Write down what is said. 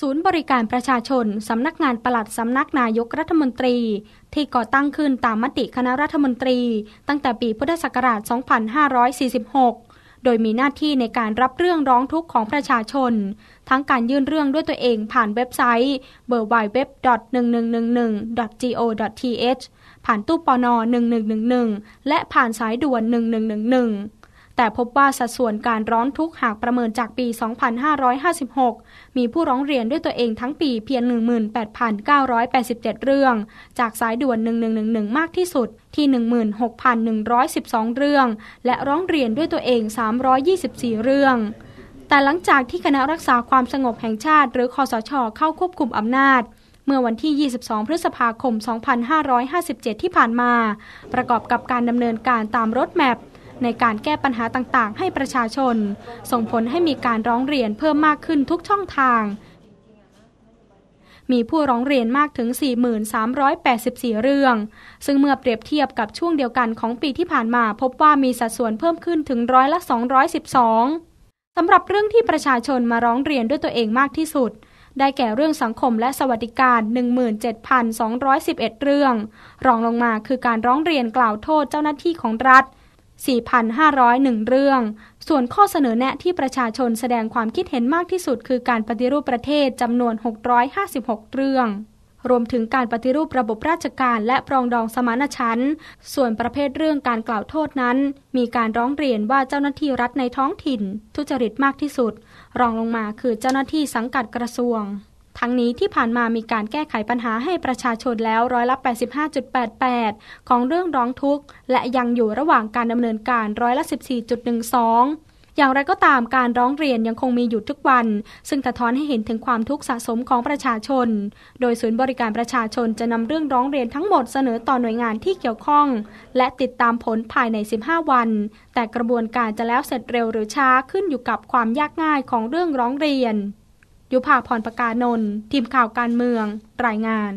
ศูนย์บริการประชาชนสำนักงานปลัดสำนักนายกรัฐมนตรีที่ก่อตั้งขึ้นตามมติคณะรัฐมนตรีตั้งแต่ปีพุทธศักราช 2546 โดยมีหน้าที่ในการรับเรื่องร้องทุกข์ของประชาชนทั้งการยื่นเรื่องด้วยตัวเองผ่านเว็บไซต์ www.1111.go.th ผ่านตู้ปอนอ1111 และผ่านสายด่วน 1111แต่พบว่าสัดส่วนการร้องทุกข์หากประเมินจากปี 2556 มีผู้ร้องเรียนด้วยตัวเองทั้งปีเพียง 18,987 เรื่อง จากสายด่วน 1111 มากที่สุดที่ 16,112 เรื่อง และร้องเรียนด้วยตัวเอง 324 เรื่อง แต่หลังจากที่คณะรักษาความสงบแห่งชาติ หรือคอสช เข้าควบคุมอำนาจ เมื่อวันที่ 22 พฤษภาคม 2557 ที่ผ่านมา ประกอบกับการดำเนินการตามรถแมพในการแก้ปัญหาต่างๆ ให้ประชาชน ส่งผลให้มีการร้องเรียนเพิ่มมากขึ้นทุกช่องทาง มีผู้ร้องเรียนมากถึง 4,384 เรื่อง ซึ่งเมื่อเปรียบเทียบกับช่วงเดียวกันของปีที่ผ่านมาพบว่ามีสัดส่วนเพิ่มขึ้นถึงร้อยละ 212สำหรับเรื่องที่ประชาชนมาร้องเรียนด้วยตัวเองมากที่สุด ได้แก่เรื่องสังคมและสวัสดิการ 17,211 เรื่อง รองลงมาคือการร้องเรียนกล่าวโทษเจ้าหน้าที่ของรัฐ4,501 เรื่อง ส่วนข้อเสนอแนะที่ประชาชนแสดงความคิดเห็นมากที่สุด คือการปฏิรูปประเทศจำนวน 656 เรื่อง รวมถึงการปฏิรูประบบราชการและปรองดองสมานฉันท์ส่วนประเภทเรื่องการกล่าวโทษนั้น มีการร้องเรียนว่าเจ้าหน้าที่รัฐในท้องถิ่น ทุจริตมากที่สุด รองลงมาคือเจ้าหน้าที่สังกัดกระทรวงทั้งนี้ที่ผ่านมามีการแก้ไขปัญหาให้ประชาชนแล้วร้อยละ 85.88 ของเรื่องร้องทุกข์ และยังอยู่ระหว่างการดำเนินการร้อยละ 14.12 อย่างไรก็ตามการร้องเรียนยังคงมีอยู่ทุกวัน ซึ่งสะท้อนให้เห็นถึงความทุกข์สะสมของประชาชน โดยศูนย์บริการประชาชนจะนำเรื่องร้องเรียนทั้งหมดเสนอต่อหน่วยงานที่เกี่ยวข้อง และติดตามผลภายใน 15 วัน แต่กระบวนการจะแล้วเสร็จเร็วหรือช้าขึ้นอยู่กับความยากง่ายของเรื่องร้องเรียนยุภาพรประกานนทีมข่าวการเมืองรายงาน